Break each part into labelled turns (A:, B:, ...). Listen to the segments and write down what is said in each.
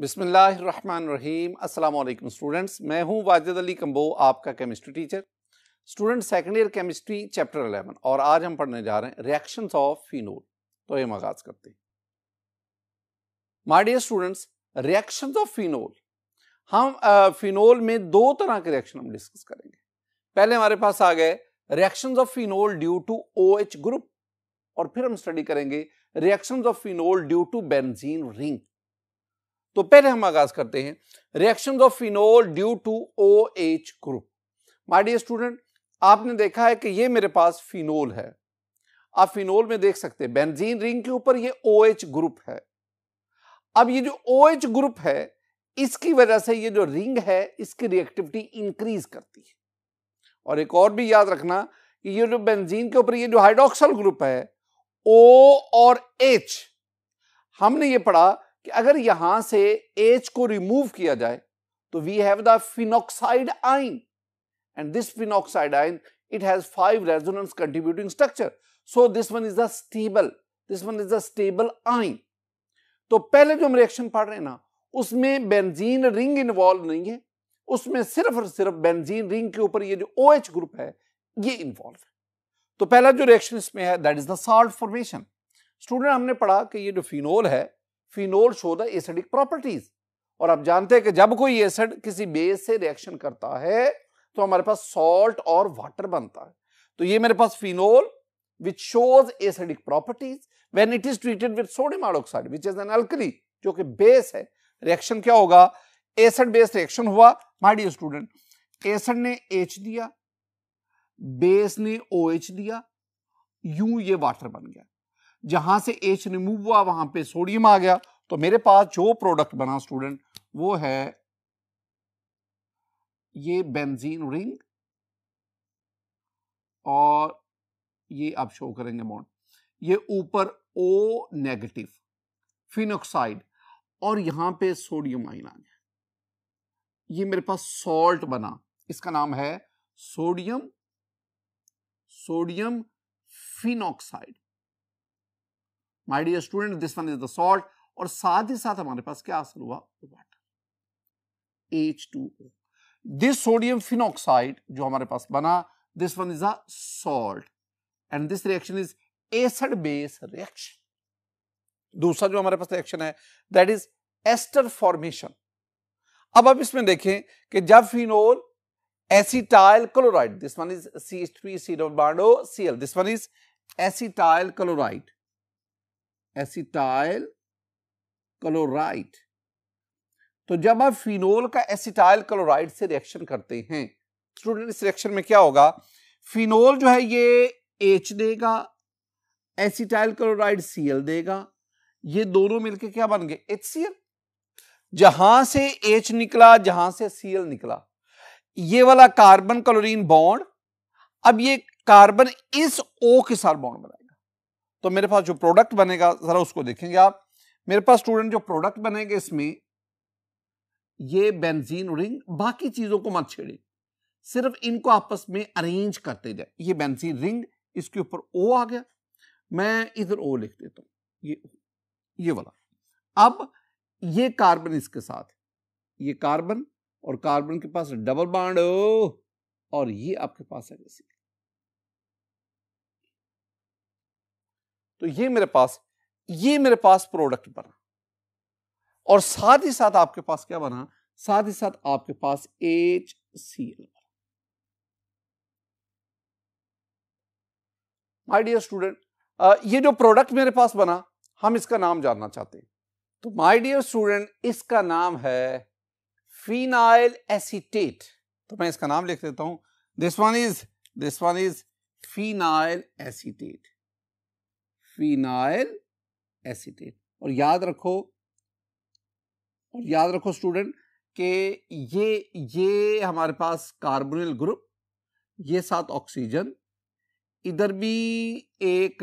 A: बिसमीम अल्लाम स्टूडेंट्स मैं हूं वाजिद अली कम्बो आपका chemistry teacher student second year chemistry chapter 11 और आज हम पढ़ने जा रहे हैं रिएक्शंस ऑफ फिनोल तो हम आगाज़ करते हैं my dear students reactions of phenol हम फिनोल में दो तरह के रिएक्शन हम डिस्कस करेंगे पहले हमारे पास आ गए reaction of phenol due to H group और फिर हम स्टडी करेंगे reaction of phenol due to benzene ring तो पहले हम आगाज करते हैं reaction of phenol due to O H group my dear dear student आपने देखा है कि ये मेरे पास फिनोल है आप फिनोल में देख सकते हैं बेंजीन रिंग के ऊपर ये ओ एच ग्रुप है अब ये जो ओ एच ग्रुप है इसकी वजह से ये जो रिंग है इसकी रिएक्टिविटी इंक्रीज करती है और एक और भी याद रखना कि ये जो बेंजीन के ऊपर ये जो हाइड्रोक्सल ग्रुप है ओ और एच हमने ये पढ़ा कि अगर यहां से एच को रिमूव किया जाए तो we have the phenoxide ion and this phenoxide ion it has five resonance contributing structure so this one is the stable this one is the stable ion तो पहले जो हम रिएक्शन पढ़ रहे हैं ना उसमें बेंजीन रिंग इन्वॉल्व नहीं है उसमें सिर्फ और सिर्फ बेंजीन रिंग के ऊपर ये जो ओ OH ग्रुप है ये इन्वॉल्व है तो पहला जो रिएक्शन इसमें है that is the salt formation student हमने पढ़ा कि ये जो फिनोल है phenol show the acidic properties और आप जानते हैं कि जब कोई एसिड किसी बेस से रिएक्शन करता है तो हमारे पास सॉल्ट और वाटर बनता है तो ये मेरे पास phenol which shows acidic properties when it is treated with sodium oxide which is an alkali जो कि बेस है रिएक्शन क्या होगा एसिड बेस रिएक्शन हुआ माय डियर स्टूडेंट एसिड ने एच दिया बेस ने ओ OH दिया यू ये वाटर बन गया जहां से एच रिमूव हुआ वहां पे सोडियम आ गया तो मेरे पास जो प्रोडक्ट बना स्टूडेंट वो है ये बेंजीन रिंग और ये आप शो करेंगे मॉड ये ऊपर ओ नेगेटिव फिनोक्साइड और यहां पे सोडियम आइन आ गया ये मेरे पास सॉल्ट बना इसका नाम है sodium sodium phenoxide my dear student this one is the salt और साथ ही साथ हमारे पास क्या असर हुआ water H two O this sodium phenoxide जो हमारे पास बना this one is a salt and this reaction is acid base reaction दूसरा जो हमारे पास रिएक्शन है दैट इज एस्टर फॉर्मेशन अब आप इसमें देखें कि जब phenol acetyl chloride this one is C H three C double bond C L this one is acetyl chloride acetyl chloride तो जब आप फिनोल का एसिटाइल क्लोराइड से रिएक्शन करते हैं स्टूडेंट इस रिएक्शन में क्या होगा फिनोल जो है ये एच देगा एसिटाइल क्लोराइड सीएल देगा ये दोनों मिलके क्या बन गए एच सी एल जहां से एच निकला जहां से सीएल निकला ये वाला कार्बन क्लोरीन बॉन्ड अब ये कार्बन इस ओ के साथ बॉन्ड बनाए तो मेरे पास जो प्रोडक्ट बनेगा ज़रा उसको देखेंगे आप मेरे पास स्टूडेंट जो प्रोडक्ट बनेगा इसमें ये बेंजीन रिंग बाकी चीज़ों को मत छेड़े सिर्फ इनको आपस में अरेंज करते जाए ये बेंजीन रिंग इसके ऊपर ओ आ गया मैं इधर ओ लिख देता हूं ये ये वाला अब ये कार्बन इसके साथ ये कार्बन और कार्बन के पास डबल बाड और ये आपके पास है तो ये मेरे पास ये मेरे पास प्रोडक्ट बना और साथ ही साथ आपके पास क्या बना साथ ही साथ आपके पास एच सी एल बना माय डियर स्टूडेंट ये जो प्रोडक्ट मेरे पास बना हम इसका नाम जानना चाहते हैं तो माय डियर स्टूडेंट इसका नाम है फिनाइल एसीटेट तो मैं इसका नाम लिख देता हूं this one is this one is phenyl acetate phenyl acetate और याद रखो और याद रखो स्टूडेंट कि ये ये हमारे पास कार्बोनिल ग्रुप ये साथ ऑक्सीजन इधर भी एक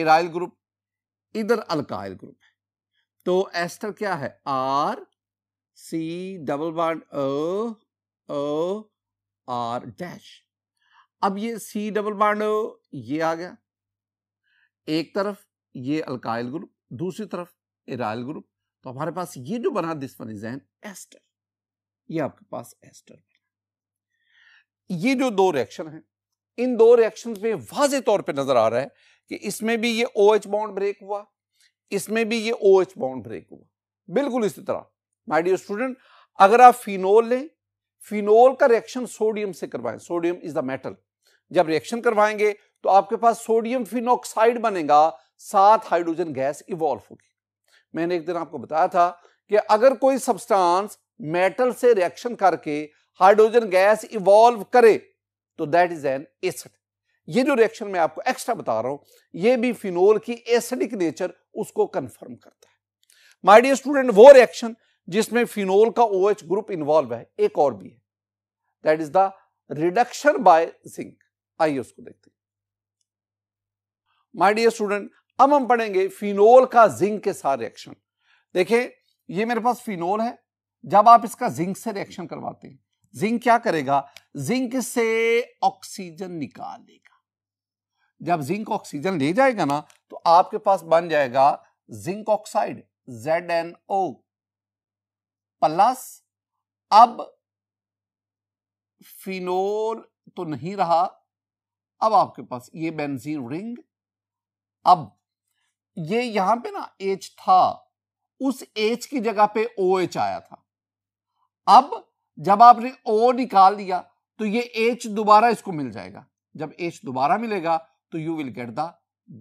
A: एराइल ग्रुप इधर अल्काइल ग्रुप है तो एस्टर क्या है R C double bond O O R dash अब ये सी डबल बॉन्ड ओ ये आ गया एक तरफ ये अल्काइल ग्रुप दूसरी तरफ इराइल ग्रुप तो हमारे पास ये जो बना दिस्फनिजैन एस्टर ये आपके पास एस्टर बना ये जो दो रिएक्शन है इन दो रिएक्शन में वाज तौर पे नजर आ रहा है कि इसमें भी ये ओ एच बाउंड ब्रेक हुआ इसमें भी ये ओ एच बाउंड ब्रेक हुआ बिल्कुल इसी तरह माय डियर स्टूडेंट अगर आप फिनोल लें फिनोल का रिएक्शन सोडियम से करवाएं सोडियम इज द मेटल जब रिएक्शन करवाएंगे तो आपके पास सोडियम फिनोक्साइड बनेगा सात हाइड्रोजन गैस इवॉल्व होगी मैंने एक दिन आपको बताया था कि अगर कोई सब्सटेंस मेटल से रिएक्शन करके हाइड्रोजन गैस इवॉल्व करे तो दैट इज एन एसिड ये जो रिएक्शन मैं आपको एक्स्ट्रा बता रहा हूं ये भी फिनोल की एसिडिक नेचर उसको कंफर्म करता है माय डियर स्टूडेंट वो रिएक्शन जिसमें फिनोल का ओ OH ग्रुप इन्वॉल्व है एक और भी है that is the reduction by zinc आइए उसको देखते हैं माय डियर स्टूडेंट अब हम पढ़ेंगे फिनोल का जिंक के साथ रिएक्शन देखें ये मेरे पास फिनोल है जब आप इसका जिंक से रिएक्शन करवाते हैं जिंक क्या करेगा जिंक से ऑक्सीजन निकाल देगा जब जिंक ऑक्सीजन ले जाएगा ना तो आपके पास बन जाएगा zinc oxide Z N O plus अब फिनोल तो नहीं रहा अब आपके पास ये बेंजीन रिंग अब ये यहां पे ना एच था उस एच की जगह पे ओ एच आया था अब जब आपने ओ निकाल दिया तो ये एच दोबारा इसको मिल जाएगा जब एच दोबारा मिलेगा तो you will get the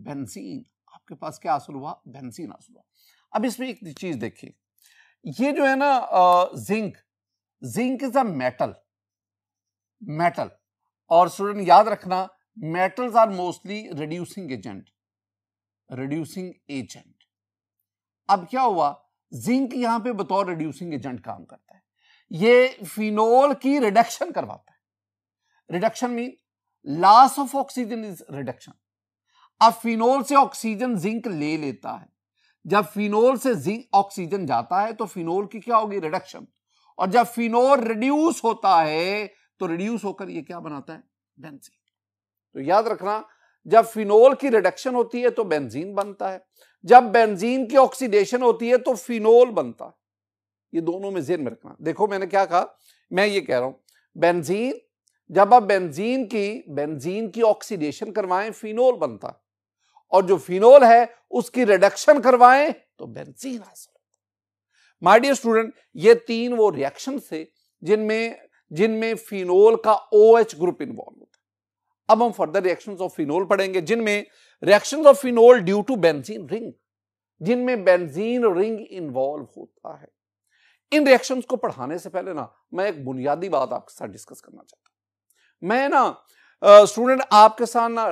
A: benzene आपके पास क्या आंसर हुआ बेंसीन आंसर हुआ अब इसमें एक चीज देखिए ये जो है ना zinc zinc is a metal metal और स्टूडेंट याद रखना metals are mostly reducing agent reducing agent अब क्या हुआ जिंक यहां पे बतौर रिड्यूसिंग एजेंट काम करता है ये फिनोल की रिडक्शन करवाता है reduction mean loss of oxygen is reduction अब फिनोल से ऑक्सीजन जिंक ले लेता है जब फिनोल से जिंक ऑक्सीजन जाता है तो फिनोल की क्या होगी रिडक्शन और जब फिनोल रिड्यूस होता है तो रिड्यूस होकर ये क्या बनाता है बेंजीन तो याद रखना जब फिनोल की रिडक्शन होती है तो बेंजीन बनता है जब बेंजीन की ऑक्सीडेशन होती है तो फिनोल बनता है ये दोनों में जेन में रखना देखो मैंने क्या कहा मैं ये कह रहा हूं बेंजीन जब आप बेंजीन की बेंजीन की ऑक्सीडेशन करवाएं फिनोल बनता है और जो फिनोल है उसकी रिडक्शन करवाएं तो बेंजीन हासिल होता माय डियर स्टूडेंट ये तीन वो रिएक्शन थे जिनमें जिनमें फिनोल का ओ OH ग्रुप इन्वॉल्व होता अब हम फर्दर रिएक्शंस ऑफ फिनोल पढ़ेंगे जिनमें reactions of phenol due to benzene ring जिनमें बेंजीन रिंग इन्वॉल्व होता है इन रिएक्शंस को पढ़ाने से पहले ना मैं एक बुनियादी बात आपके साथ डिस्कस करना चाहता हूं मैं ना स्टूडेंट आपके साथ ना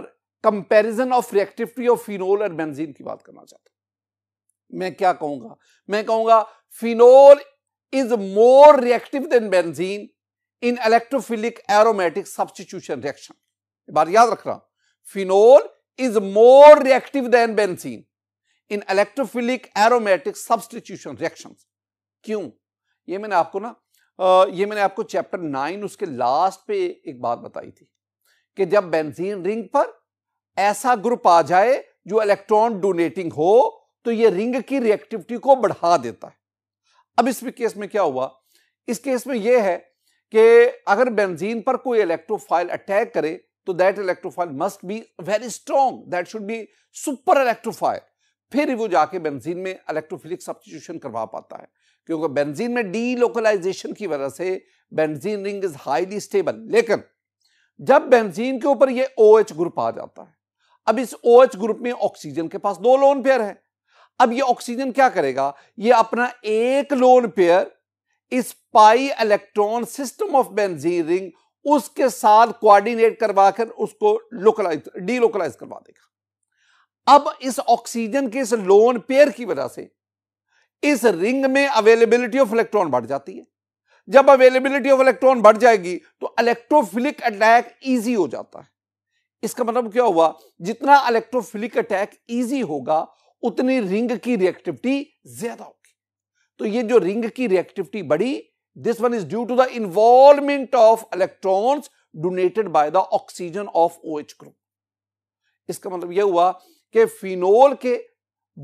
A: comparison of reactivity of phenol and benzene की बात करना चाहता हूं मैं क्या कहूंगा मैं कहूंगा phenol is more reactive than benzene in electrophilic aromatic substitution reaction बात याद रखना phenol is more reactive than benzene in electrophilic aromatic substitution reaction क्यों ये मैंने आपको ना ये मैंने आपको चैप्टर नाइन उसके लास्ट पे एक बात बताई थी कि जब बेंजीन रिंग पर ऐसा ग्रुप आ जाए जो इलेक्ट्रॉन डोनेटिंग हो तो ये रिंग की रिएक्टिविटी को बढ़ा देता है अब इस केस में क्या हुआ इस केस में ये है कि अगर बेंजीन पर कोई इलेक्ट्रोफाइल अटैक करे तो that electrophile must be very strong that should be super electrophile फिर वो जाके बेंजीन में इलेक्ट्रोफिलिक सब्सटीट्यूशन करवा पाता है क्योंकि बेंजीन में डीलोकलाइजेशन की वजह से benzene ring is highly stable लेकिन जब बेंजीन के ऊपर ये ओ OH ग्रुप आ जाता है अब इस ओ OH ग्रुप में ऑक्सीजन के पास दो लोन पेयर है अब ये ऑक्सीजन क्या करेगा ये अपना एक लोन पेयर इस pi electron system of benzene ring उसके साथ कोऑर्डिनेट करवाकर उसको लोकलाइज डीलोकलाइज करवा देगा अब इस ऑक्सीजन के इस लोन पेयर की वजह से इस रिंग में अवेलेबिलिटी ऑफ इलेक्ट्रॉन बढ़ जाती है जब अवेलेबिलिटी ऑफ इलेक्ट्रॉन बढ़ जाएगी तो इलेक्ट्रोफिलिक अटैक इजी हो जाता है इसका मतलब क्या हुआ जितना इलेक्ट्रोफिलिक अटैक इजी होगा उतनी रिंग की रिएक्टिविटी ज्यादा होगी तो ये जो रिंग की रिएक्टिविटी बढ़ी This one is due to the involvement of electrons donated by the oxygen of OH group. इसका मतलब यह हुआ कि फिनोल के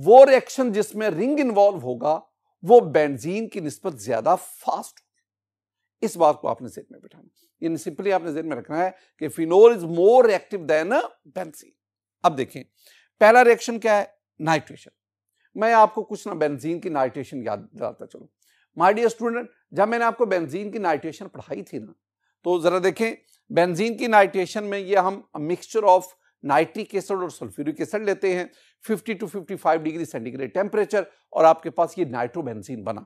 A: वो रिएक्शन जिसमें रिंग इन्वॉल्व होगा वो बेंजीन की निस्बत ज्यादा फास्ट होगी इस बात को आपने जेन में बिठाना यानी सिंपली आपने जेन में रखना है कि phenol is more reactive than benzene अब देखें पहला रिएक्शन क्या है नाइट्रेशन मैं आपको कुछ ना बेंजीन की नाइट्रेशन याद दिलाता चलू माय डियर स्टूडेंट जब मैंने आपको बेंजीन की नाइट्रेशन पढ़ाई थी ना तो ज़रा देखें बेंजीन की नाइट्रेशन में ये हम मिक्सचर ऑफ नाइट्रिक एसड और सल्फ्यूरिक एसड लेते हैं 50 टू 55 डिग्री सेंटीग्रेड टेम्परेचर और आपके पास ये नाइट्रोबेंजीन बना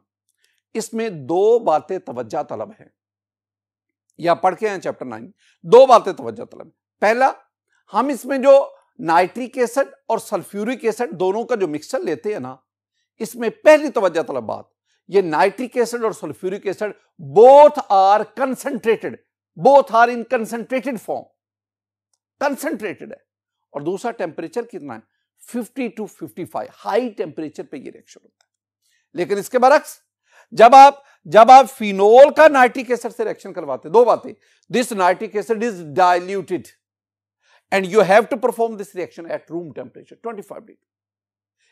A: इसमें दो बातें तवज्जा तलब हैं या पढ़ के हैं चैप्टर नाइन दो बातें तवज्जा तलब पहला हम इसमें जो नाइट्रिक एसड और सल्फ्यूरिक एसड दोनों का जो मिक्सचर लेते हैं ना इसमें पहली तवज्जा तलब बात ये नाइट्रिक एसिड और sulphuric acid both are concentrated both are in concentrated form concentrated है और दूसरा टेम्परेचर कितना है 50 टू 55 हाई टेम्परेचर पे ये रिएक्शन होता है लेकिन इसके बरक्स जब आप जब आप फिनोल का नाइट्रिक एसिड से रिएक्शन करवाते दो बातें this nitric acid is diluted and you have to perform this reaction at room temperature five degree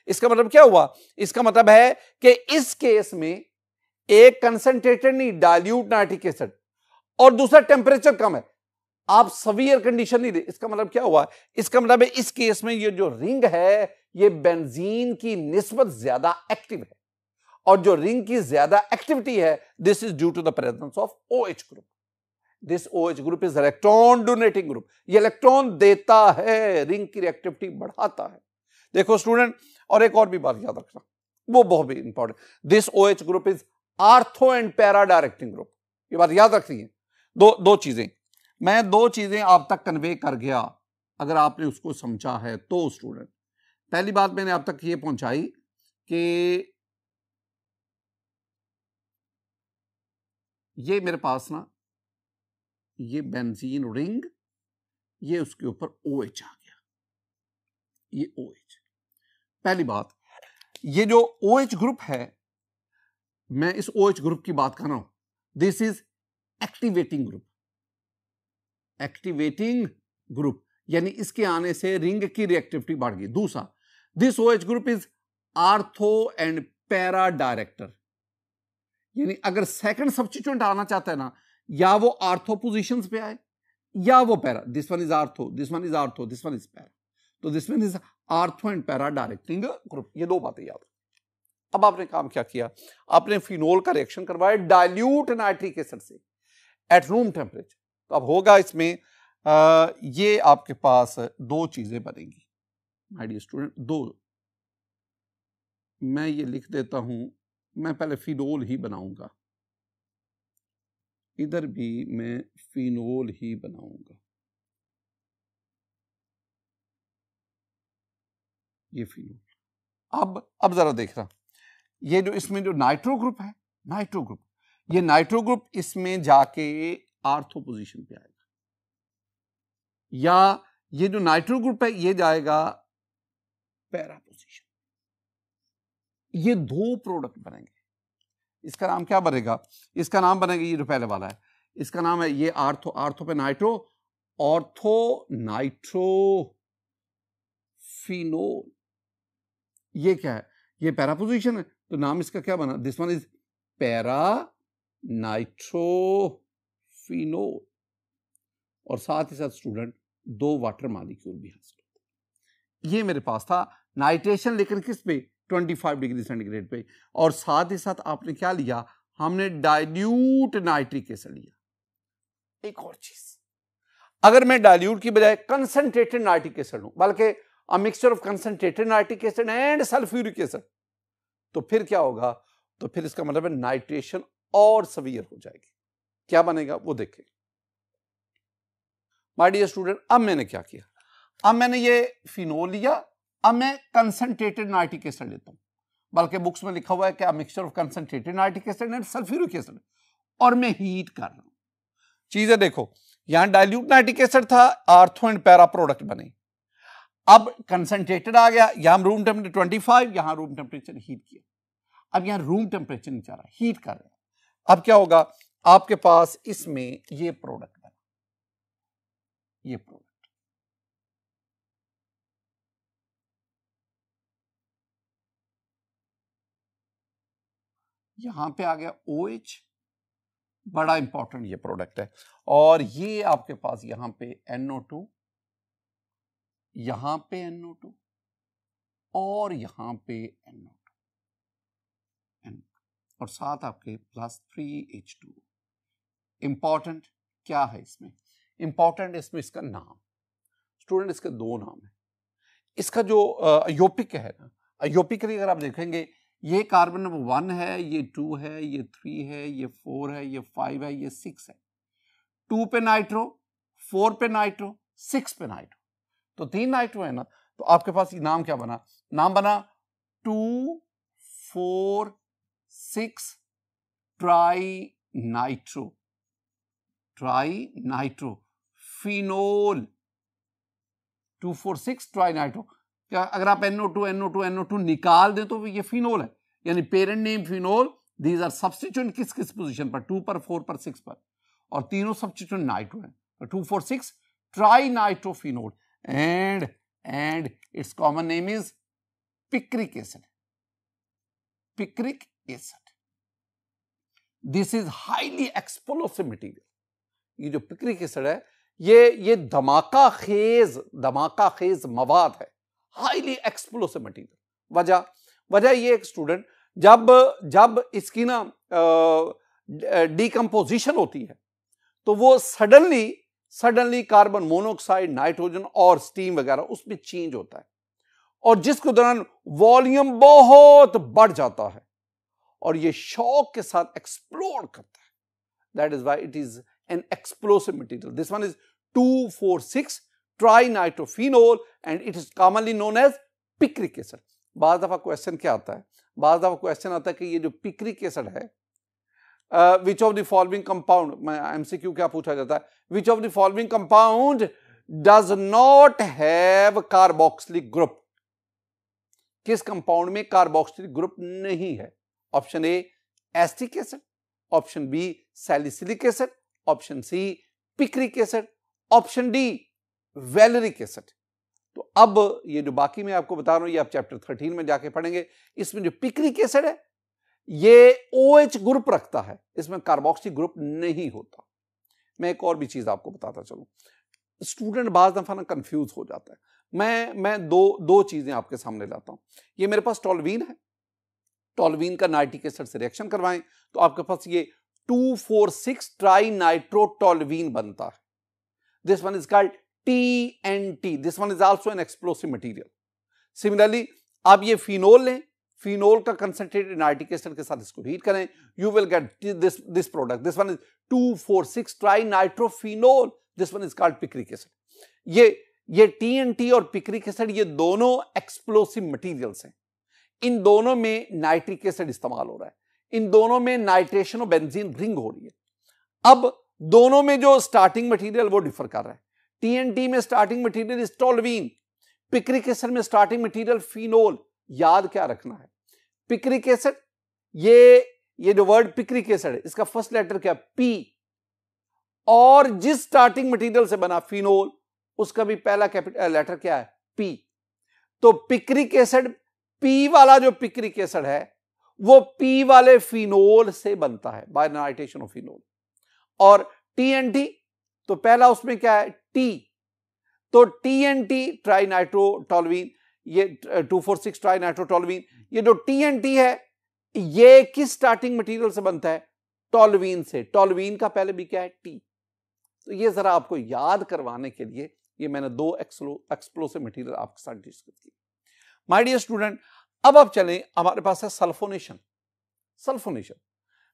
A: इसका मतलब क्या हुआ इसका मतलब है कि इस केस में एक कंसेंट्रेटेड नहीं डाइल्यूट नाइट्रिक एसिड और दूसरा टेम्परेचर कम है आप सवियर कंडीशन नहीं दे इसका मतलब क्या हुआ इसका मतलब इस केस में ये जो रिंग है ये बेंजीन की निस्बत ज्यादा एक्टिव है और जो रिंग की ज्यादा एक्टिविटी है this is due to the presence of O H group this O H group is electron donating group ये इलेक्ट्रॉन देता है रिंग की एक्टिविटी बढ़ाता है देखो स्टूडेंट और एक और भी बात याद रखना वो बहुत भी important this O H group is ortho and para directing group ये बात याद रखनी है दो दो चीजें मैं दो चीजें आप तक कन्वे कर गया अगर आपने उसको समझा है तो स्टूडेंट पहली बात मैंने आप तक ये पहुंचाई कि ये मेरे पास ना ये बेंजीन रिंग ये उसके ऊपर ओ एच आ गया ये ओ एच पहली बात ये जो ओ OH ग्रुप है मैं इस ओ OH ग्रुप की बात कर रहा हूं this is activating group activating group यानी इसके आने से रिंग की रिएक्टिविटी बढ़ गई दूसरा this O OH group is ortho and para director यानी अगर सेकंड सब्सिट्यूंट आना चाहता है ना या वो आर्थो पोजीशंस पे आए या वो para this one is ortho this one is ortho this one is para तो this mean is ortho and para directing group ये दो बातें याद अब आपने काम क्या किया आपने फिनोल का रिएक्शन करवाया डायल्यूट नाइट्रिक एसिड से एट रूम टेम्परेचर तो अब होगा इसमें आ, ये आपके पास दो चीजें बनेंगी माय डियर स्टूडेंट दो मैं ये लिख देता हूं मैं पहले फिनोल ही बनाऊंगा इधर भी मैं फिनोल ही बनाऊंगा ये फिनोल अब अब ज़रा देख रहा ये जो इसमें जो नाइट्रो ग्रुप है नाइट्रो ग्रुप ये नाइट्रो ग्रुप इसमें जाके आर्थो पोजीशन पे आएगा या ये जो नाइट्रो ग्रुप है ये जाएगा पैरा पोजीशन ये दो प्रोडक्ट बनेंगे इसका नाम क्या बनेगा इसका नाम बनेगा ये जो पहले वाला है इसका नाम है ये आर्थो आर्थो पे नाइट्रो ऑर्थो नाइट्रो फिनोल ये क्या है ये पैरापोजिशन है तो नाम इसका क्या बना this one is para nitrophenol और साथ ही साथ स्टूडेंट दो वाटर मालिक्यूल भी हासिल होते ये मेरे पास था नाइट्रेशन लेकिन किस पे 25 डिग्री सेंटीग्रेड पे और साथ ही साथ आपने क्या लिया हमने डाइल्यूट नाइट्रिक एसिड लिया एक और चीज अगर मैं डाइल्यूट की बजाय कंसंट्रेटेड नाइट्रिक एसिड हूं बल्कि a mixture of concentrated nitric acid and sulphuric acid तो फिर क्या होगा तो फिर इसका मतलब है नाइट्रेशन और सवियर हो जाएगी क्या बनेगा वो देखें माय डियर स्टूडेंट अब मैंने क्या किया अब मैंने ये फिनोल लिया अब मैं कंसनट्रेटेड नाइट्रिक एसिड लेता हूं बल्कि बुक्स में लिखा हुआ है क्या mixture of concentrated nitric acid and sulphuric acid और मैं हीट कर रहा हूं चीजें देखो यहां डाइल्यूट नाइट्रिक एसिड था आर्थो एंड पैरा प्रोडक्ट बने अब कंसनट्रेटेड आ गया यहां रूम टेम्परेचर 25 यहां रूम टेम्परेचर हीट किया अब यहां रूम टेम्परेचर नहीं चाह रहा हीट कर रहे अब क्या होगा आपके पास इसमें ये प्रोडक्ट बना ये प्रोडक्ट यहां पे आ गया ओ OH, बड़ा इंपॉर्टेंट ये प्रोडक्ट है और ये आपके पास यहां पे टू यहां पे टू और यहां पे एन और साथ आपके plus three H two important क्या है इसमें इंपॉर्टेंट इसमें इसका नाम स्टूडेंट इसके दो नाम है इसका जो अयोपिक है ना अयोपिकली अगर आप देखेंगे ये कार्बन नंबर वन है ये टू है ये थ्री है ये फोर है ये फाइव है ये सिक्स है टू पे नाइट्रो फोर पे नाइट्रो सिक्स पे नाइट्रो तो तीन नाइट हुए ना तो आपके पास नाम क्या बना नाम बना two four six tri nitro tri nitro phenol two four six tri nitro क्या अगर आप NO two NO two NO two निकाल दें तो ये फिनोल है यानी parent name phenol these are substituent किस किस पोजीशन पर टू पर फोर पर सिक्स पर और तीनों सब्सिट्यून नाइट्रो है टू तो four six tri nitrophenol and and its common name is picric acid picric acid this is highly explosive material ये जो पिक्रिक एसिड है ये ये धमाका खेज धमाका खेज मवाद है हाईली एक्सप्लोसिव मटेरियल वजह वजह ये एक स्टूडेंट जब जब इसकी ना डिकम्पोजिशन होती है तो वो suddenly suddenly carbon monoxide nitrogen और स्टीम वगैरह उसमें चेंज होता है और जिसके दौरान वॉल्यूम बहुत बढ़ जाता है और ये शौक के साथ एक्सप्लोर करता है that is why it is an explosive material this one is two four six tri nitrophenol and it is commonly known as picric acid बाज दफा क्वेश्चन क्या आता है बाज दफा क्वेश्चन आता है कि ये जो पिक्रिक एसिड है which of the following compound MCQ क्या पूछा जाता है which of the following compound does not have carboxylic group किस कंपाउंड में कार्बोक्सिलिक ग्रुप नहीं है option A acetic acid option B salicylic acid option C picric acid option D valeric acid तो अब ये जो बाकी मैं आपको बता रहा हूं ये आप चैप्टर थर्टीन में जाके पढ़ेंगे इसमें जो पिक्रिक एसिड है ये ओ OH ग्रुप रखता है इसमें कार्बोक्सी ग्रुप नहीं होता मैं एक और भी चीज आपको बताता चलू स्टूडेंट बाज दफा ना कंफ्यूज हो जाता है मैं मैं दो दो चीजें आपके सामने लाता हूं ये मेरे पास टॉलवीन है टॉलवीन का नाइट्रिक एसिड से रिएक्शन करवाएं तो आपके पास ये two four six tri nitrotoluene बनता है this one is called T N T this one is also an explosive material similarly आप ये फिनोल लें फिनोल का कंसनट्रेट इन के साथ इसको हीट करें you will get this this product this one is two four six tri nitrophenol this one is called picric acid ये ये टीएनटी और पिक्रिक एसिड ये दोनों एक्सप्लोसिव मटीरियल्स हैं इन दोनों में नाइट्रिक एसिड इस्तेमाल हो रहा है इन दोनों में नाइट्रेशन और बेंजीन रिंग हो रही है अब दोनों में जो स्टार्टिंग मटीरियल वो डिफर कर रहा है टीएनटी में starting material is toluene picric acid में स्टार्टिंग मटीरियल फिनोल याद क्या रखना है पिक्रिक एसिड ये ये जो वर्ड पिक्रिक एसिड है इसका फर्स्ट लेटर क्या पी और जिस स्टार्टिंग मटेरियल से बना फिनोल उसका भी पहला कैपिटल लेटर क्या है पी तो पिक्रिक एसिड पी वाला जो पिक्रिक एसिड है वो पी वाले फिनोल से बनता है बायनाइटेशन ऑफ फिनोल और टीएनटी तो पहला उसमें क्या है टी तो टीएनटी ट्राइनाइट्रोटोलवीन ये two four six tri nitrotoluene ये जो टी एन टी है ये किस स्टार्टिंग मटेरियल से बनता है टोलवीन से टोलवीन का पहले भी क्या है टी तो ये जरा आपको याद करवाने के लिए ये मैंने दो एक्सप्लोसिव मटेरियल आपके साथ डिस्कस की माय डियर स्टूडेंट अब आप चलें हमारे पास है सल्फोनेशन सल्फोनेशन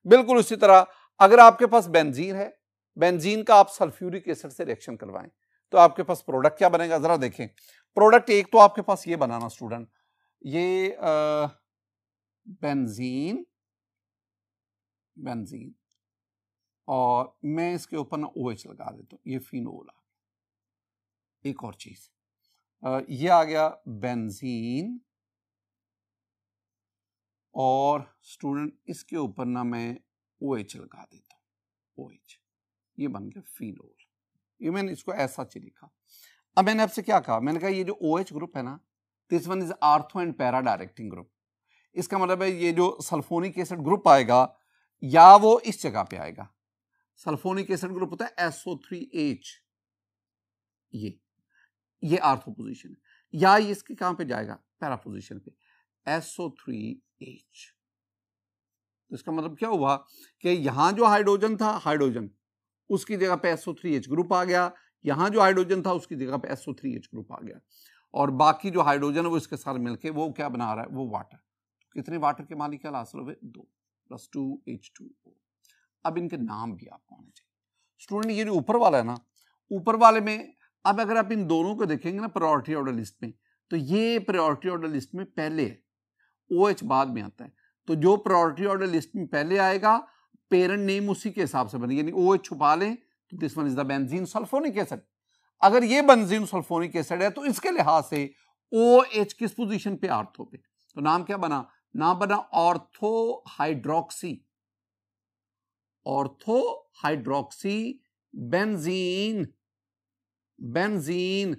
A: बिल्कुल उसी तरह अगर आपके पास बेंजीन है बेंजीन का आप सल्फ्यूरिक एसिड से रिएक्शन करवाएं तो आपके पास प्रोडक्ट क्या बनेगा जरा देखें प्रोडक्ट एक तो आपके पास ये बनाना स्टूडेंट ये आ, बेंजीन बेंजीन और मैं इसके ऊपर ना ओएच लगा देता हूँ ये फिनोल आ एक और चीज़ ये आ गया बेंजीन और स्टूडेंट इसके ऊपर ना मैं ओएच लगा देता हूँ ओएच ये बन गया फिनोल ये मैंने इसको ऐसा च लिखा अब मैंने आपसे क्या कहा मैंने कहा ये जो ओ OH ग्रुप है ना this one is ortho and para directing group इसका मतलब है ये जो सल्फोनिक एसिड ग्रुप आएगा या वो इस जगह पे आएगा सल्फोनिक एसिड ग्रुप होता है एसओ एच ये ये आर्थो पोजिशन है या ये इसके कहां पे जाएगा पैरा पोजिशन पे एसओ एच तो इसका मतलब क्या हुआ कि यहां जो हाइड्रोजन था हाइड्रोजन उसकी जगह पे एच ग्रुप आ गया यहाँ जो हाइड्रोजन था उसकी जगह पे एस थ्री एच ग्रुप आ गया और बाकी जो हाइड्रोजन है वो इसके साथ मिलके वो क्या बना रहा है वो वाटर कितने वाटर के मालिक हासिल हुए दो plus two H two O अब इनके नाम भी आपको आने चाहिए स्टूडेंट ये जो ऊपर वाला है ना ऊपर वाले में अब अगर आप इन दोनों को देखेंगे ना प्रायोरिटी ऑर्डर लिस्ट में तो ये प्रायोरिटी ऑर्डर लिस्ट में पहले है ओ एच बाद में आता है तो जो प्रायोरिटी ऑर्डर लिस्ट में पहले आएगा पेरेंट नेम उसी के हिसाब से बनेगा यानी ओ एच छुपा लें this one is the benzene sulphonic acid अगर ये बेंजीन सल्फोनिक एसिड है तो इसके लिहाज से ओ एच किस पोजीशन पे आर्थो पे तो नाम क्या बना नाम बना ortho hydroxy ortho hydroxy benzene benzene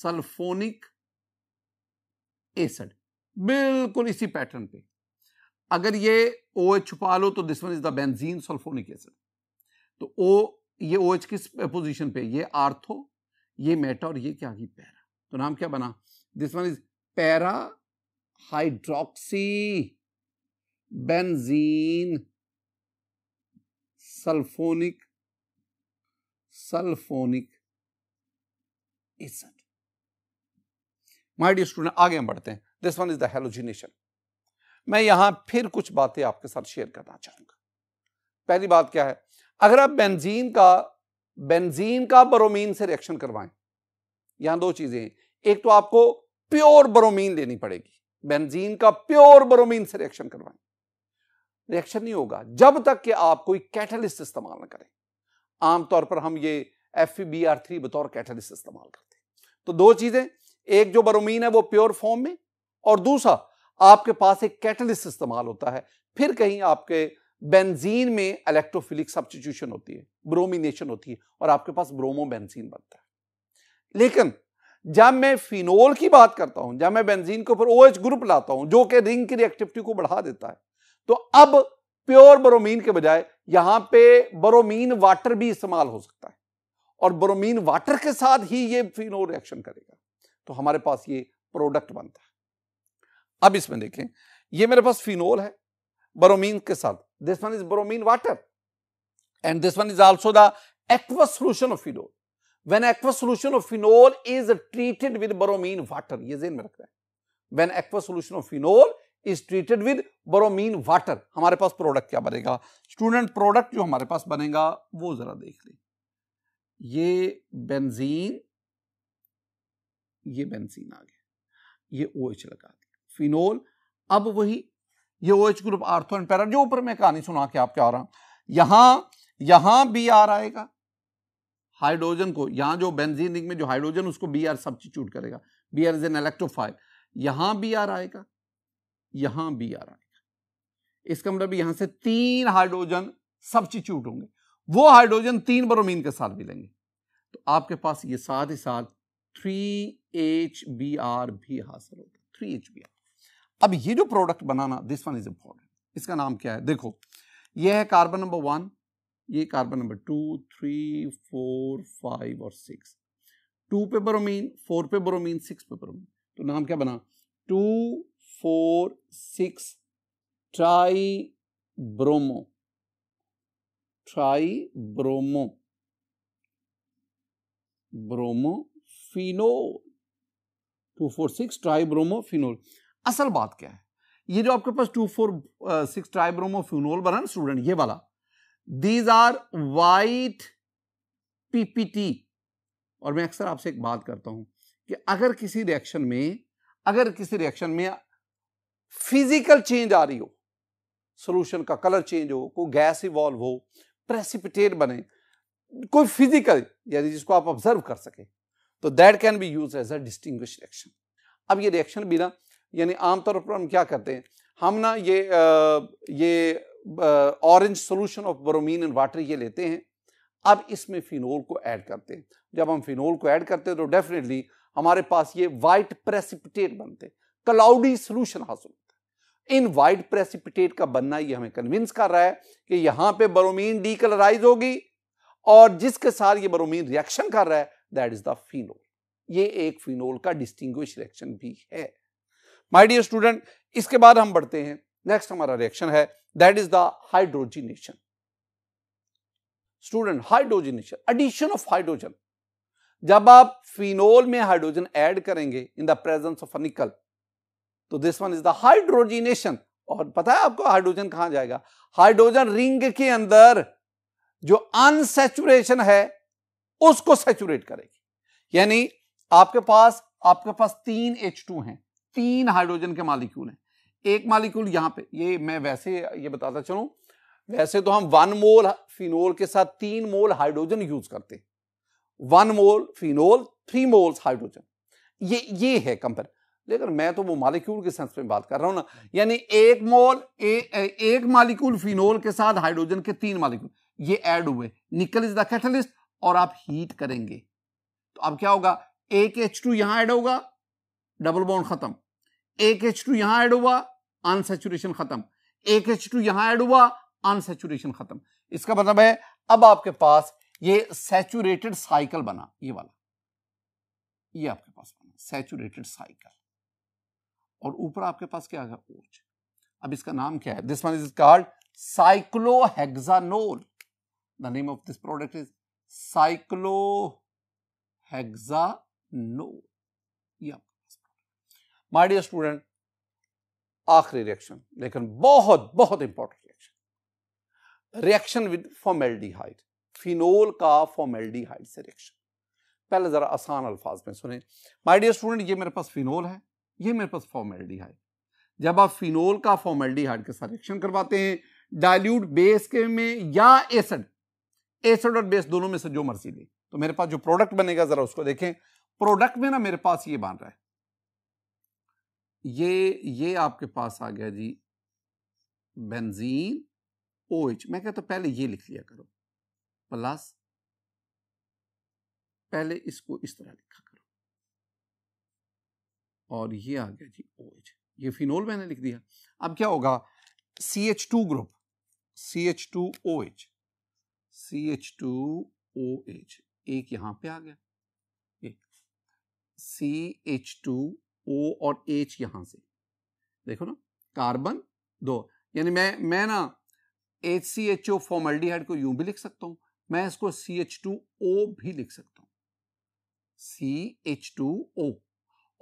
A: sulphonic acid बिल्कुल इसी पैटर्न पे अगर ये ओ एच छुपा लो तो this one is the benzene sulphonic acid तो ओ ये ओ OH किस पोजीशन पे ये आर्थो ये मेटा और ये क्या ही पैरा तो नाम क्या बना this one is para hydroxy benzene sulphonic sulphonic acid my dear student आगे हम बढ़ते हैं this one is the halogenation मैं यहां फिर कुछ बातें आपके साथ शेयर करना चाहूंगा पहली बात क्या है अगर आप बेंजीन का बेंजीन का बरोमीन से रिएक्शन करवाएं यहां दो चीजें हैं एक तो आपको प्योर बरोमीन देनी पड़ेगी बेंजीन का प्योर बरोमीन से रिएक्शन करवाएं रिएक्शन नहीं होगा जब तक कि आप कोई कैटलिस्ट इस्तेमाल ना करें आमतौर पर हम ये एफ बी आर थ्री बतौर कैटलिस्ट इस्तेमाल करते हैं तो दो चीजें एक जो बरोमीन है वो प्योर फॉर्म में और दूसरा आपके पास एक कैटलिस्ट इस्तेमाल होता है फिर कहीं आपके बेंजीन में इलेक्ट्रोफिलिक सब्सटीट्यूशन होती है ब्रोमिनेशन होती है और आपके पास ब्रोमो बेंजीन बनता है लेकिन जब मैं फिनोल की बात करता हूं जब मैं बेंजीन के ऊपर ओएच ग्रुप लाता हूं जो कि रिंग की रिएक्टिविटी को बढ़ा देता है तो अब प्योर ब्रोमीन के बजाय यहां पे ब्रोमीन वाटर भी इस्तेमाल हो सकता है और ब्रोमीन वाटर के साथ ही ये फिनोल रिएक्शन करेगा तो हमारे पास ये प्रोडक्ट बनता है अब इसमें देखें ये मेरे पास फिनोल है ब्रोमीन के साथ This one is bromine water. And this one is also the aqueous solution of phenol. When aqueous solution of phenol is treated with bromine water, ye zehn mein rakhna hai When aqueous solution of phenol is treated with bromine water, hamare paas product kya banega student product jo hamare paas banega wo zara dekh le ye benzene ye benzene aa gaya ye OH लगा दिया phenol अब वही ये O H group ortho and para जो ऊपर मैं कहानी सुना के आपके आ रहा हूं यहां यहां बी आर आएगा हाइड्रोजन को यहां जो बेंजीन रिंग में जो हाइड्रोजन उसको बी आर सब्सटीट्यूट करेगा B R is an electrophile यहां बी आर आएगा यहां बी आर आएगा इसका मतलब यहां से तीन हाइड्रोजन सब्सटीट्यूट होंगे वो हाइड्रोजन तीन ब्रोमीन के साथ मिलेंगे तो आपके पास ये साथ ही साथ थ्री एच बी आर भी हासिल होगा थ्री एच बी आर अब ये जो प्रोडक्ट बनाना दिस वन इज इंपॉर्टेंट इसका नाम क्या है देखो ये है कार्बन नंबर वन ये carbon number two three four five और सिक्स टू पे ब्रोमीन फोर पे ब्रोमीन सिक्स पे ब्रोमीन तो नाम क्या बना two four six tri bromo tri bromo bromo phenol two four six tri bromo phenol असल बात क्या है ये जो आपके पास टू फोर सिक्स ट्राइब्रोमोफ्यूनोल बना ना स्टूडेंट ये वाला दीज आर वाइट पीपीटी और मैं अक्सर आपसे एक बात करता हूं कि अगर किसी रिएक्शन में अगर किसी रिएक्शन में फिजिकल चेंज आ रही हो सोल्यूशन का कलर चेंज हो कोई गैस इवॉल्व हो प्रेसिपिटेट बने कोई फिजिकल यानी जिसको आप ऑब्जर्व कर सके तो that can be use as a distinguish reaction अब ये रिएक्शन बिना यानी आमतौर पर हम क्या करते हैं हम ना ये आ, ये orange solution of bromine and water ये लेते हैं अब इसमें फिनोल को ऐड करते हैं जब हम फिनोल को ऐड करते हैं तो डेफिनेटली हमारे पास ये वाइट प्रेसिपिटेट बनते हैं क्लाउडी सोल्यूशन हासिल होता है इन वाइट प्रेसिपिटेट का बनना ये हमें कन्विंस कर रहा है कि यहाँ पे ब्रोमीन डीकलराइज होगी और जिसके साथ ये ब्रोमीन रिएक्शन कर रहा है दैट इज द फिनोल ये एक फिनोल का डिस्टिंग्विश रिएक्शन भी है माय डियर स्टूडेंट इसके बाद हम बढ़ते हैं नेक्स्ट हमारा रिएक्शन है that is the hydrogenation student hydrogenation addition of hydrogen जब आप फिनोल में हाइड्रोजन ऐड करेंगे in the presence of a nickel तो this one is the hydrogenation और पता है आपको हाइड्रोजन कहां जाएगा हाइड्रोजन रिंग के अंदर जो अनसेचुरेशन है उसको सेचुरेट करेगी यानी आपके पास आपके पास तीन H2 हैं तीन हाइड्रोजन के मालिक्यूल हैं एक मालिक्यूल यहाँ पे ये मैं वैसे ये बताता चलूँ वैसे तो हम वन मोल फिनोल के साथ तीन मोल हाइड्रोजन यूज करते one mole phenol three moles hydrogen ये ये है कंपेयर लेकिन मैं तो वो मालिक्यूल के सेंस में बात कर रहा हूँ ना यानी एक मोल ए, ए, एक मालिक्यूल फिनोल के साथ हाइड्रोजन के तीन मालिक्यूल ये ऐड हुए निकल इज द कैटलिस्ट और आप हीट करेंगे तो अब क्या होगा एक एच टू यहां ऐड होगा डबल बॉन्ड खत्म एक एच टू यहां एड हुआ अनसेचुरेशन खत्म एक एच टू यहां एड हुआ अनसेचुरेशन खत्म इसका मतलब है अब आपके पास ये सेचुरेटेड साइकिल बना ये वाला ये आपके पास बना सेचुरेटेड साइकिल और ऊपर आपके पास क्या आ गया ओच अब इसका नाम क्या है this one is called cyclohexanol the name of this product is cyclohexanol ये आप माय डियर स्टूडेंट आखिरी रिएक्शन लेकिन बहुत बहुत important reaction reaction with formaldehyde phenol का फॉर्मेल्डिहाइड से रिएक्शन पहले ज़रा आसान अल्फाज में सुने माय डियर स्टूडेंट ये मेरे पास फिनोल है ये मेरे पास फॉर्मेल्डिहाइड जब आप फिनोल का फॉर्मेल्डिहाइड के साथ रिएक्शन करवाते हैं डायल्यूट बेस के में या एसिड एसिड और बेस दोनों में से जो मर्जी ले तो मेरे पास जो प्रोडक्ट बनेगा ज़रा उसको देखें प्रोडक्ट में ना मेरे पास ये बन रहा है ये ये आपके पास आ गया जी बेंजीन ओ एच मैं कहता तो पहले ये लिख लिया करो प्लस पहले इसको इस तरह लिखा करो और ये आ गया जी ओ एच ये फिनोल मैंने लिख दिया अब क्या होगा C H two group C H two O H C H two O H एक यहां पे आ गया एक सी एच टू ओ और एच यहां से देखो ना कार्बन दो यानी मैं मैं ना H C H O formaldehyde को यूं भी लिख सकता हूं मैं इसको सी एच टू ओ भी लिख सकता हूं सी एच टू ओ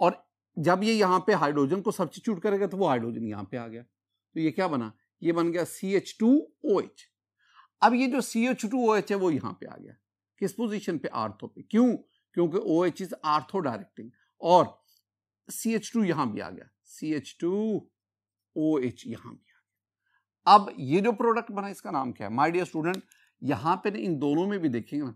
A: और जब ये यहां पे हाइड्रोजन को सब्सिट्यूट करेगा तो वो हाइड्रोजन यहां पे आ गया तो ये क्या बना ये बन गया C H two O H अब ये जो C H two O H है वो यहां पे आ गया किस पोजीशन पे आर्थो पे क्यों क्योंकि O H is ortho directing और सी एच टू यहां भी आ गया C H two O H यहां भी आ गया अब ये जो प्रोडक्ट बना इसका नाम क्या है माय डियर स्टूडेंट यहां पे इन दोनों में भी देखेंगे ना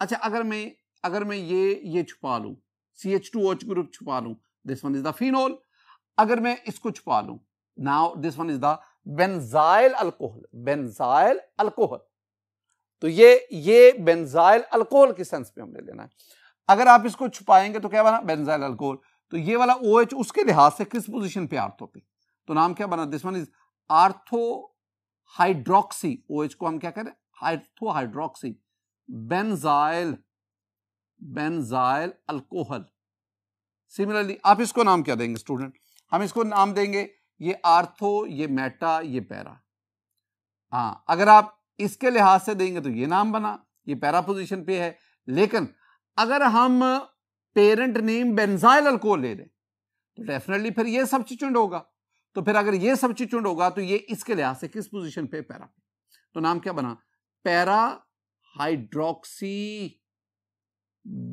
A: अच्छा अगर मैं अगर मैं ये ये छुपा लू C H two O H group छुपा लू this one is the phenol अगर मैं इसको छुपा लू now this one is the benzyl alcohol benzyl alcohol तो ये ये बेंजाइल अल्कोहल के सेंस पे हमने लेना है अगर आप इसको छुपाएंगे तो क्या बना बेंजाइल अल्कोहल तो ये वाला ओ OH उसके लिहाज से किस पोजीशन पे आर्थो पे तो नाम क्या बना this one is ortho hydroxy O OH को हम क्या करें ortho hydroxy benzyl benzyl alcohol similarly आप इसको नाम क्या देंगे स्टूडेंट हम इसको नाम देंगे ये आर्थो ये मेटा ये पैरा हाँ अगर आप इसके लिहाज से देंगे तो ये नाम बना ये पैरा पोजीशन पे है लेकिन अगर हम पेरेंट नेम बेंजाइल अल्कोहल ले रहे तो डेफिनेटली फिर ये सब्सिट्यूंट होगा तो फिर अगर ये सब्सिट्यूंट होगा तो ये इसके लिहाज से किस पोजीशन पे पैरा तो नाम क्या बना para hydroxy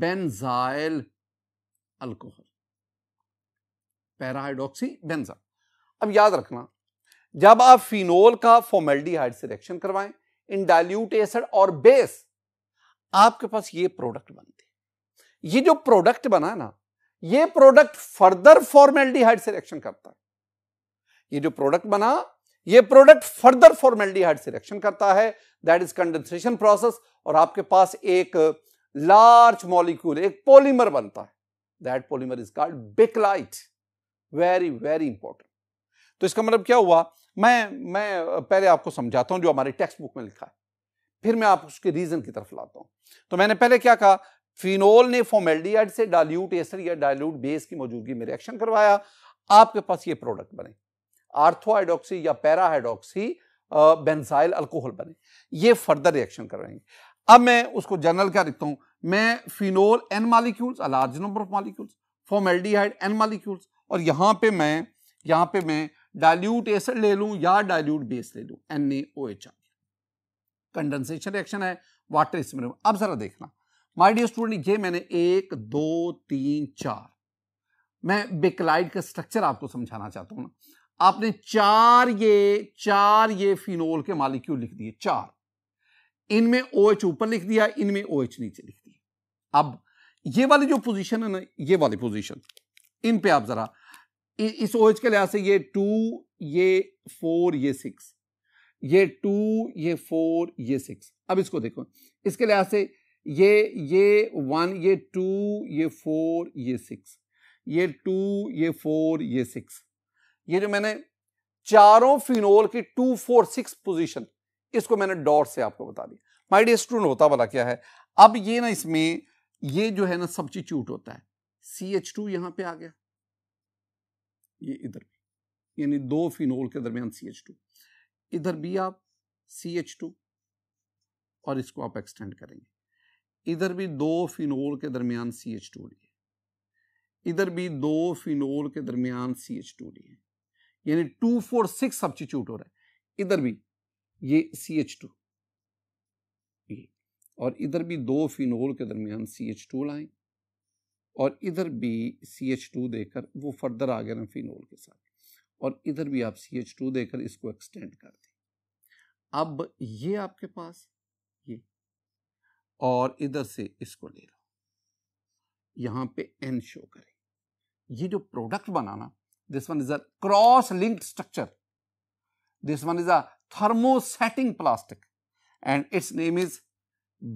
A: benzyl alcohol para hydroxy benzyl अब याद रखना जब आप फिनोल का फॉर्मेल्डिहाइड से रिएक्शन करवाएं इन डाइल्यूट एसिड और बेस आपके पास ये प्रोडक्ट बन ये जो प्रोडक्ट बना ना ये प्रोडक्ट फर्दर फॉर्मेल्डिहाइड से रिएक्शन करता है ये जो प्रोडक्ट बना ये प्रोडक्ट फर्दर फॉर्मेल्डिहाइड से रिएक्शन करता है दैट इज कंडेंसेशन प्रोसेस और आपके पास एक लार्ज मॉलिक्यूल एक पॉलीमर बनता है that polymer is called bakelite very very important तो इसका मतलब क्या हुआ मैं मैं पहले आपको समझाता हूं जो हमारे टेक्स्ट बुक में लिखा है फिर मैं आप उसके रीजन की तरफ लाता हूं तो मैंने पहले क्या कहा फिनोल ने फॉर्मेल्डिहाइड से डाइल्यूट एसर या डाइल्यूट बेस की मौजूदगी में रिएक्शन करवाया आपके पास ये प्रोडक्ट बने आर्थोहाइड्रोक्सी या पैराहाइड्रोक्सी बेंजाइल अल्कोहल बने ये फर्दर रिएक्शन करवाएंगे अब मैं उसको जनरल क्या लिखता हूं मैं phenol n molecules large number of molecules formaldehyde n molecules और यहां पे मैं यहां पे मैं डाइल्यूट एसर ले लूँ या डाइल्यूट बेस ले लू N A O H or condensation reaction है वाटर इसमें अब जरा देखना माय डियर स्टूडेंट ये मैंने एक दो तीन चार मैं बेकलाइड का स्ट्रक्चर आपको समझाना चाहता हूं ना आपने चार ये चार ये फिनोल के मालिक्यूल लिख दिए चार इनमें ओ OH ऊपर लिख दिया इनमें ओ OH नीचे लिख दिया अब ये वाली जो पोजीशन है ना ये वाली पोजीशन इन पे आप जरा इस ओ OH के लिहाज से ये टू ये फोर ये सिक्स ये टू ये फोर ये सिक्स अब इसको देखो इसके लिहाज से ये ये वन ये टू ये फोर ये सिक्स ये टू ये फोर ये सिक्स ये जो मैंने चारों फिनोल की टू फोर सिक्स पोजीशन इसको मैंने डॉट से आपको बता दिया माय डियर स्टूडेंट होता वाला क्या है अब ये ना इसमें ये जो है ना सब्सिट्यूट होता है सी एच टू यहां पर आ गया ये इधर भी यानी दो फिनोल के दरमियान सी एच टू इधर भी आप सी एच टू और इसको आप एक्सटेंड करेंगे इधर भी दो फिनोल के दरमियान सी एच टू डी है इधर भी दो फिनोल के दरमियान सी एच टू डी है यानी टू फोर सिक्स सब्सिट्यूट हो रहा है इधर भी ये सी एच टू और इधर भी दो फिनोल के दरमियान सी एच टू लाए और इधर भी सी एच टू देकर वो फर्दर आ गया फिनोल के साथ और इधर भी आप सी एच टू देकर इसको एक्सटेंड कर दें अब ये आपके पास और इधर से इसको ले लो यहां पे एन शो करें ये जो प्रोडक्ट बनाना this one is a cross linked structure this one is a thermosetting plastic and its name is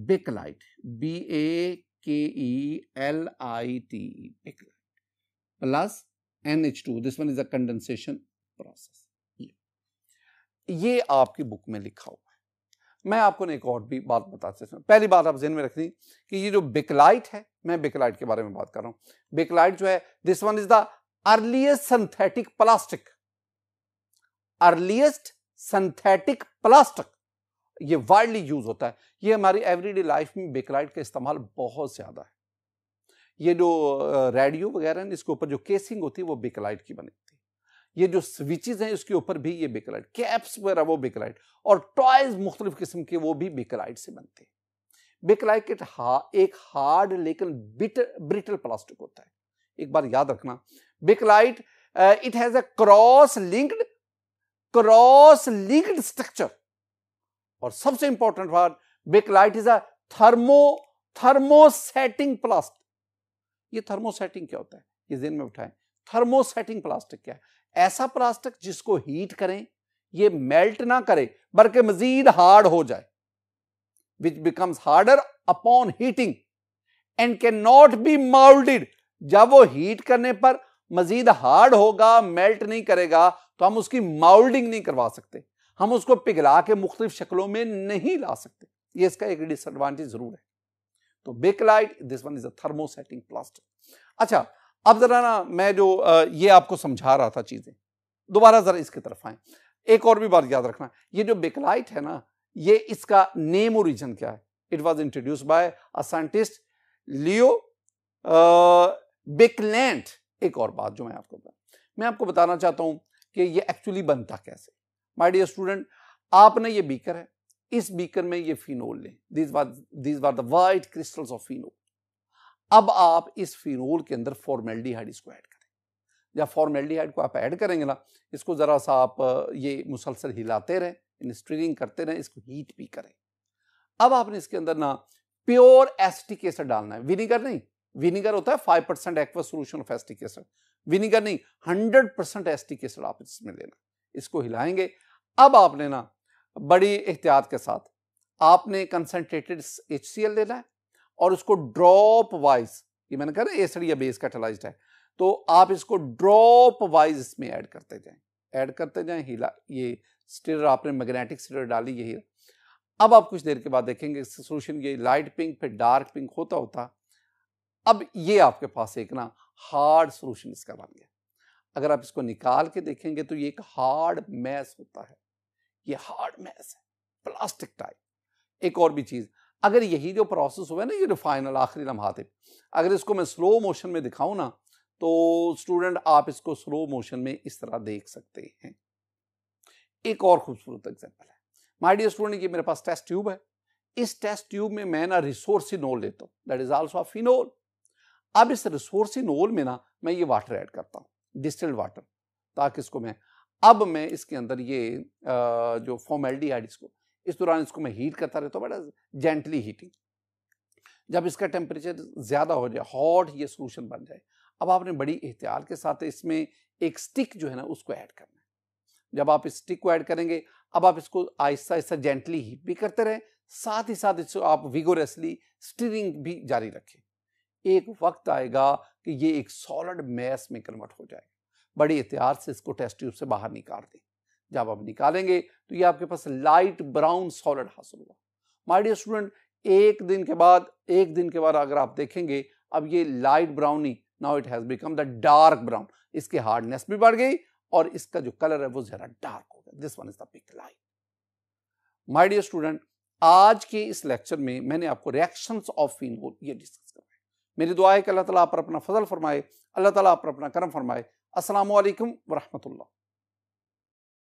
A: bakelite B A K E L I T bakelite plus N H two this one is a condensation process ये आपकी book में लिखा हुआ मैं आपको एक और भी बात बताते हैं पहली बात आप जहन में रखनी कि ये जो बिकलाइट है मैं बिकलाइट के बारे में बात कर रहा हूं बेकलाइट जो है this one is the earliest synthetic plastic earliest synthetic plastic ये वाइडली यूज होता है ये हमारी एवरीडे लाइफ में बेकलाइट का इस्तेमाल बहुत ज़्यादा है ये जो रेडियो वगैरह इसके ऊपर जो केसिंग होती है वो बेकलाइट की बनी ये जो स्विचेज हैं उसके ऊपर भी ये बेकलाइट कैप्स वगैरह वो बेकलाइट और टॉयज मुख्तलिफ किस्म के वो भी बेकलाइट से बनते हैं बेकलाइट हा एक हार्ड लेकिन बिटर ब्रिटल प्लास्टिक होता है एक बार याद रखना bakelite it has a cross linked cross linked structure और सबसे इंपॉर्टेंट बात bakelite is a thermo thermosetting plastic ये थर्मोसेटिंग क्या होता है ये जेन में उठाएं थर्मोसेटिंग प्लास्टिक क्या है ऐसा प्लास्टिक जिसको हीट करें ये मेल्ट ना करे बल्कि मजीद हार्ड हो जाए which becomes harder upon heating and can not be moulded जब वो हीट करने पर मजीद हार्ड होगा मेल्ट नहीं करेगा तो हम उसकी माउल्डिंग नहीं करवा सकते हम उसको पिघला के मुख्तलिफ शक्लों में नहीं ला सकते ये इसका एक डिसएडवांटेज जरूर है तो bakelite this one is a thermosetting plastic अच्छा अब ज़रा ना मैं जो ये आपको समझा रहा था चीज़ें दोबारा ज़रा इसकी तरफ आए एक और भी बात याद रखना ये जो बेकलाइट है ना ये इसका नेम रीजन क्या है it was introduce by a scientist Leo Baekeland एक और बात जो मैं आपको बताऊँ मैं आपको बताना चाहता हूँ कि ये एक्चुअली बनता कैसे माय डियर स्टूडेंट आपने ये बीकर है इस बीकर में ये फिनोल लें these are these are the white crystals of phenol अब आप इस फिनोल के अंदर हाइड इसको ऐड करें जब फॉर्मेल्डिहाइड को आप ऐड करेंगे ना इसको ज़रा सा आप ये मुसलसल हिलाते रहें स्ट्रिंग करते रहें इसको हीट भी करें अब आपने इसके अंदर ना प्योर एसिटिक एसिड डालना है विनीगर नहीं विनीगर होता है five percent aqua solution of acetic acid vinegar नहीं हंड्रेड परसेंट एसिटिक एसिड आप इसमें लेना इसको हिलाएंगे अब आपने ना बड़ी एहतियात के साथ आपने कंसनट्रेटेड एच लेना है और उसको ड्रॉप वाइज ये मैंने कहा ना एसिड या बेस कैटलाइज्ड है तो आप इसको ड्रॉप वाइज इसमें ऐड करते जाएं ऐड करते जाएं हीला ये स्टिर आपने मैग्नेटिक स्टिर डाली ये हीला अब आप कुछ देर के बाद देखेंगे सोल्यूशन ये लाइट पिंक फिर डार्क पिंक होता होता अब ये आपके पास एक ना हार्ड सोल्यूशन इसका बन गया अगर आप इसको निकाल के देखेंगे तो ये एक हार्ड मैस होता है ये हार्ड मैस है प्लास्टिक टाइप एक और भी चीज़ अगर यही जो प्रोसेस हुआ है ना ये रिफाइनल आखिरी लम्हा थे अगर इसको मैं स्लो मोशन में दिखाऊँ ना तो स्टूडेंट आप इसको स्लो मोशन में इस तरह देख सकते हैं एक और खूबसूरत एग्जाम्पल है माय डियर स्टूडेंट ये मेरे पास टेस्ट ट्यूब है इस टेस्ट ट्यूब में मैं ना रिसोर्सिनोल लेता हूँ दैट इज आल्सो फिनोल अब इस रिसोर्सिनोल में ना मैं ये वाटर ऐड करता हूँ डिस्टिल्ड वाटर ताकि इसको मैं अब मैं इसके अंदर ये जो फॉर्मेलिटी एड इसको इस दौरान इसको मैं हीट करता रहता हूँ बट जेंटली हीटिंग जब इसका टेम्परेचर ज़्यादा हो जाए हॉट ये सोलूशन बन जाए अब आपने बड़ी एहतियात के साथ इसमें एक स्टिक जो है ना उसको ऐड करना है जब आप इस स्टिक को ऐड करेंगे अब आप इसको आहिस्ता आहिस्ता जेंटली हीट भी करते रहें साथ ही साथ इसको आप विगोरेसली स्टीरिंग भी जारी रखें एक वक्त आएगा कि ये एक सॉलिड मैस में कन्वर्ट हो जाएगा बड़ी एहतियात से इसको टेस्ट ट्यूब से बाहर निकाल दें जब आप निकालेंगे तो ये आपके पास लाइट ब्राउन सॉलिड हासिल होगा माई डियर स्टूडेंट एक दिन के बाद एक दिन के बाद अगर आप देखेंगे अब ये light brownie now it has become the dark brown इसकी हार्डनेस भी बढ़ गई और इसका जो कलर है वो जरा डार्क हो गया this one is the pink light my dear student आज के इस लेक्चर में मैंने आपको रिएक्शंस ऑफ फिनोल ये डिस्कस करवाए मेरी दुआ है कि अल्लाह ताला आप पर अपना फजल फरमाए अल्लाह ताला आप पर अपना करम फरमाए असलम वरहमतुल्ला